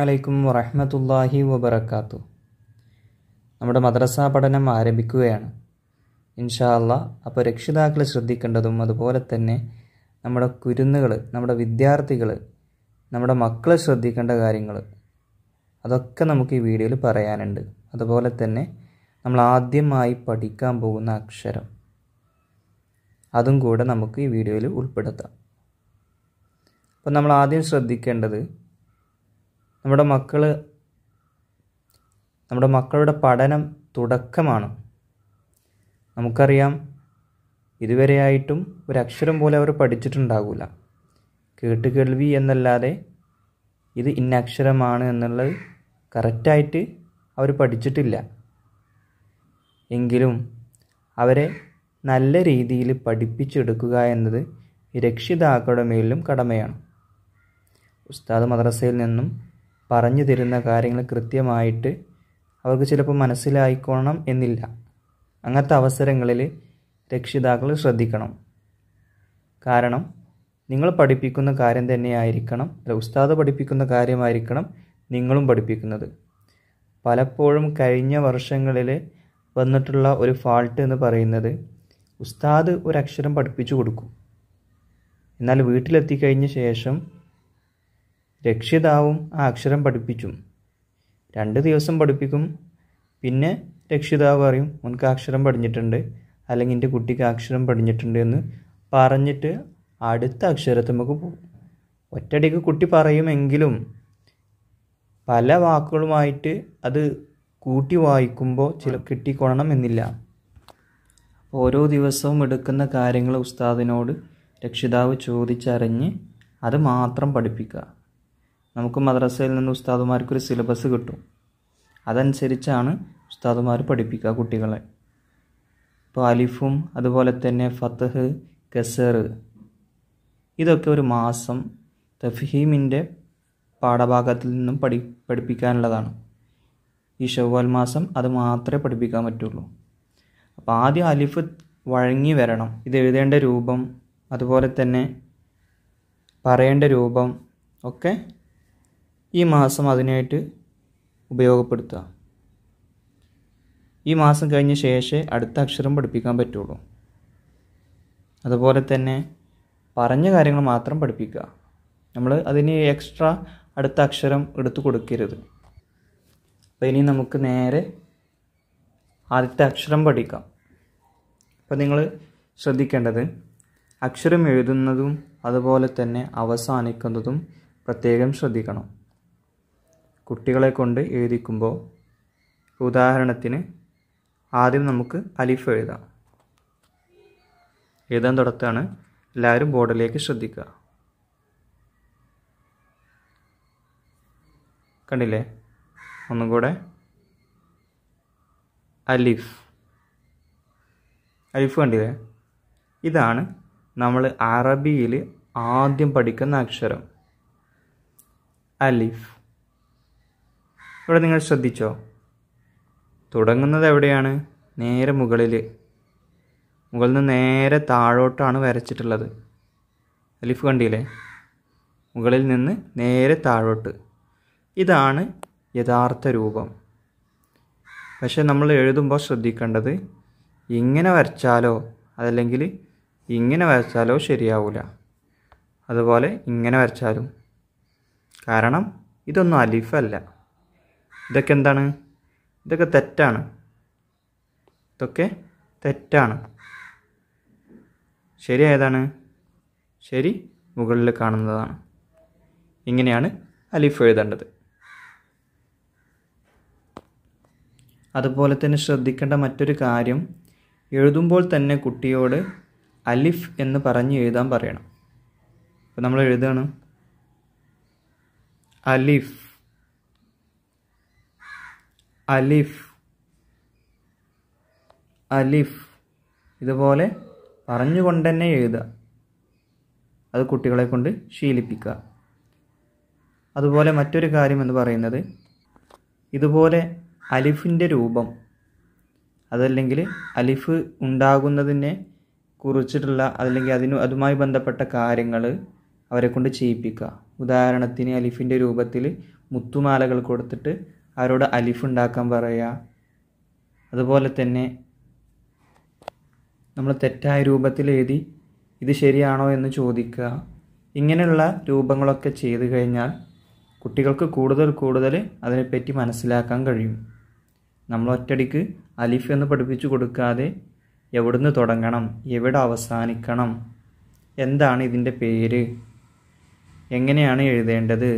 അലൈക്കും വറഹമത്തല്ലാഹി വബർക്കാത്തു നമ്മുടെ മദ്രസ പഠനം ആരംഭിക്കുകയാണ് ഇൻഷാ അപ്പോൾ രക്ഷിതാക്കൾ ശ്രദ്ധിക്കേണ്ടതും അതുപോലെ തന്നെ നമ്മുടെ കുരുന്നുകൾ നമ്മുടെ വിദ്യാർത്ഥികൾ നമ്മുടെ മക്കൾ ശ്രദ്ധിക്കേണ്ട കാര്യങ്ങൾ അതൊക്കെ നമുക്ക് ഈ വീഡിയോയിൽ പറയാനുണ്ട് അതുപോലെ തന്നെ നമ്മൾ ആദ്യമായി പഠിക്കാൻ പോകുന്ന അക്ഷരം അതും കൂടെ നമുക്ക് ഈ വീഡിയോയിൽ ഉൾപ്പെടുത്താം അപ്പോൾ നമ്മൾ ആദ്യം ശ്രദ്ധിക്കേണ്ടത് നമ്മുടെ മക്കൾ നമ്മുടെ മക്കളുടെ പഠനം തുടക്കമാണ് നമുക്കറിയാം ഇതുവരെയായിട്ടും ഒരക്ഷരം പോലെ അവർ പഠിച്ചിട്ടുണ്ടാകില്ല കേട്ട് കേൾവി എന്നല്ലാതെ ഇത് ഇന്നക്ഷരമാണ് എന്നുള്ളത് കറക്റ്റായിട്ട് അവർ പഠിച്ചിട്ടില്ല എങ്കിലും അവരെ നല്ല രീതിയിൽ പഠിപ്പിച്ചെടുക്കുക എന്നത് രക്ഷിതാക്കളുടെ മേലിലും കടമയാണ് ഉസ്താദ് മദ്രസയിൽ നിന്നും പറഞ്ഞു തരുന്ന കാര്യങ്ങൾ കൃത്യമായിട്ട് അവർക്ക് ചിലപ്പോൾ മനസ്സിലായിക്കോണം എന്നില്ല അങ്ങനത്തെ അവസരങ്ങളിൽ രക്ഷിതാക്കൾ ശ്രദ്ധിക്കണം കാരണം നിങ്ങൾ പഠിപ്പിക്കുന്ന കാര്യം തന്നെയായിരിക്കണം അല്ല ഉസ്താദ് പഠിപ്പിക്കുന്ന കാര്യമായിരിക്കണം നിങ്ങളും പഠിപ്പിക്കുന്നത് പലപ്പോഴും കഴിഞ്ഞ വർഷങ്ങളിൽ വന്നിട്ടുള്ള ഒരു ഫാൾട്ട് എന്ന് പറയുന്നത് ഉസ്താദ് ഒരക്ഷരം പഠിപ്പിച്ചു കൊടുക്കും എന്നാൽ വീട്ടിലെത്തിക്കഴിഞ്ഞ ശേഷം രക്ഷിതാവും ആ അക്ഷരം പഠിപ്പിക്കും രണ്ട് ദിവസം പഠിപ്പിക്കും പിന്നെ രക്ഷിതാവ് പറയും ഉനക്ക് അക്ഷരം പഠിഞ്ഞിട്ടുണ്ട് അല്ലെങ്കിൽ എൻ്റെ കുട്ടിക്ക് അക്ഷരം പഠിഞ്ഞിട്ടുണ്ട് എന്ന് പറഞ്ഞിട്ട് അടുത്ത നമുക്ക് പോകും ഒറ്റടിക്ക് കുട്ടി പറയുമെങ്കിലും പല വാക്കുകളുമായിട്ട് അത് കൂട്ടി വായിക്കുമ്പോൾ ചില കിട്ടിക്കൊള്ളണം എന്നില്ല ഓരോ ദിവസവും എടുക്കുന്ന കാര്യങ്ങൾ ഉസ്താദിനോട് രക്ഷിതാവ് ചോദിച്ചറിഞ്ഞ് അത് മാത്രം പഠിപ്പിക്കുക നമുക്ക് മദ്രസയിൽ നിന്ന് ഉസ്താദുമാർക്കൊരു സിലബസ് കിട്ടും അതനുസരിച്ചാണ് ഉസ്താദുമാർ പഠിപ്പിക്കുക കുട്ടികളെ ഇപ്പോൾ അലിഫും അതുപോലെ തന്നെ ഫത്തഹ് കസർ ഇതൊക്കെ ഒരു മാസം തഫീമിൻ്റെ പാഠഭാഗത്തിൽ നിന്നും പഠി പഠിപ്പിക്കാനുള്ളതാണ് ഈ ഷവ്വാൽ മാസം അത് മാത്രമേ പഠിപ്പിക്കാൻ പറ്റുള്ളൂ അപ്പോൾ ആദ്യം അലിഫ് വഴങ്ങി വരണം ഇത് എഴുതേണ്ട രൂപം അതുപോലെ തന്നെ പറയേണ്ട രൂപം ഒക്കെ ഈ മാസം അതിനായിട്ട് ഉപയോഗപ്പെടുത്തുക ഈ മാസം കഴിഞ്ഞ ശേഷമേ അടുത്ത അക്ഷരം പഠിപ്പിക്കാൻ പറ്റുള്ളൂ അതുപോലെ തന്നെ പറഞ്ഞ കാര്യങ്ങൾ മാത്രം പഠിപ്പിക്കുക നമ്മൾ അതിന് എക്സ്ട്രാ അടുത്ത അക്ഷരം എടുത്തു കൊടുക്കരുത് അപ്പോൾ ഇനി നമുക്ക് നേരെ ആദ്യത്തെ അക്ഷരം പഠിക്കാം അപ്പോൾ നിങ്ങൾ ശ്രദ്ധിക്കേണ്ടത് അക്ഷരം എഴുതുന്നതും അതുപോലെ തന്നെ അവസാനിക്കുന്നതും പ്രത്യേകം ശ്രദ്ധിക്കണം കുട്ടികളെ കൊണ്ട് എഴുതിക്കുമ്പോൾ ഉദാഹരണത്തിന് ആദ്യം നമുക്ക് അലിഫ് എഴുതാം എഴുതാൻ തുടത്താണ് എല്ലാവരും ബോർഡിലേക്ക് ശ്രദ്ധിക്കുക കണ്ടില്ലേ ഒന്നും കൂടെ അലിഫ് അലിഫ് കണ്ടില്ലേ ഇതാണ് നമ്മൾ അറബിയിൽ ആദ്യം പഠിക്കുന്ന അക്ഷരം അലിഫ് ഇവിടെ നിങ്ങൾ ശ്രദ്ധിച്ചോ തുടങ്ങുന്നത് എവിടെയാണ് നേരെ മുകളിൽ മുകളിൽ നിന്ന് നേരെ താഴോട്ടാണ് വരച്ചിട്ടുള്ളത് അലിഫ് കണ്ടില്ലേ മുകളിൽ നിന്ന് നേരെ താഴോട്ട് ഇതാണ് യഥാർത്ഥ രൂപം പക്ഷെ നമ്മൾ എഴുതുമ്പോൾ ശ്രദ്ധിക്കേണ്ടത് ഇങ്ങനെ വരച്ചാലോ അതല്ലെങ്കിൽ ഇങ്ങനെ വരച്ചാലോ ശരിയാവില്ല അതുപോലെ ഇങ്ങനെ വരച്ചാലും കാരണം ഇതൊന്നും അലിഫല്ല ഇതൊക്കെ എന്താണ് ഇതൊക്കെ തെറ്റാണ് ഇതൊക്കെ തെറ്റാണ് ശരിയായതാണ് ഏതാണ് ശരി മുകളിൽ കാണുന്നതാണ് ഇങ്ങനെയാണ് അലിഫ് എഴുതേണ്ടത് അതുപോലെ തന്നെ ശ്രദ്ധിക്കേണ്ട മറ്റൊരു കാര്യം എഴുതുമ്പോൾ തന്നെ കുട്ടിയോട് അലിഫ് എന്ന് പറഞ്ഞ് എഴുതാൻ പറയണം അപ്പോൾ നമ്മൾ എഴുതുകയാണ് അലിഫ് അലിഫ് അലിഫ് ഇതുപോലെ പറഞ്ഞുകൊണ്ട് തന്നെ എഴുതുക അത് കുട്ടികളെ കൊണ്ട് ശീലിപ്പിക്കുക അതുപോലെ മറ്റൊരു കാര്യം എന്ന് പറയുന്നത് ഇതുപോലെ അലിഫിൻ്റെ രൂപം അതല്ലെങ്കിൽ അലിഫ് ഉണ്ടാകുന്നതിനെ കുറിച്ചിട്ടുള്ള അല്ലെങ്കിൽ അതിന് അതുമായി ബന്ധപ്പെട്ട കാര്യങ്ങൾ അവരെ കൊണ്ട് ചെയ്യിപ്പിക്കുക ഉദാഹരണത്തിന് അലിഫിൻ്റെ രൂപത്തിൽ മുത്തുമാലകൾ കൊടുത്തിട്ട് അവരോട് അലിഫ് ഉണ്ടാക്കാൻ പറയുക അതുപോലെ തന്നെ നമ്മൾ തെറ്റായ രൂപത്തിൽ എഴുതി ഇത് ശരിയാണോ എന്ന് ചോദിക്കുക ഇങ്ങനെയുള്ള രൂപങ്ങളൊക്കെ ചെയ്തു കഴിഞ്ഞാൽ കുട്ടികൾക്ക് കൂടുതൽ കൂടുതൽ അതിനെപ്പറ്റി മനസ്സിലാക്കാൻ കഴിയും നമ്മൾ ഒറ്റടിക്ക് അലിഫ് എന്ന് പഠിപ്പിച്ചു കൊടുക്കാതെ എവിടുന്ന് തുടങ്ങണം എവിടെ അവസാനിക്കണം എന്താണ് ഇതിൻ്റെ പേര് എങ്ങനെയാണ് എഴുതേണ്ടത്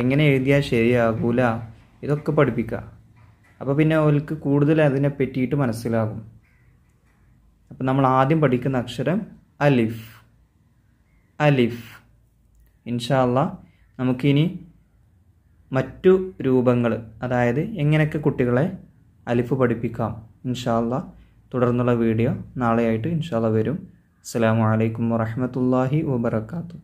എങ്ങനെ എഴുതിയാൽ ശരിയാകൂല ഇതൊക്കെ പഠിപ്പിക്കുക അപ്പോൾ പിന്നെ അവർക്ക് കൂടുതൽ അതിനെ പറ്റിയിട്ട് മനസ്സിലാകും അപ്പോൾ നമ്മൾ ആദ്യം പഠിക്കുന്ന അക്ഷരം അലിഫ് അലിഫ് ഇൻഷാല്ല നമുക്കിനി മറ്റു രൂപങ്ങൾ അതായത് എങ്ങനെയൊക്കെ കുട്ടികളെ അലിഫ് പഠിപ്പിക്കാം ഇൻഷാല്ല തുടർന്നുള്ള വീഡിയോ നാളെയായിട്ട് ഇൻഷാല്ല വരും അസ്സാം വലൈക്കും വാഹമത്തല്ലാഹി വാബർക്കാത്തു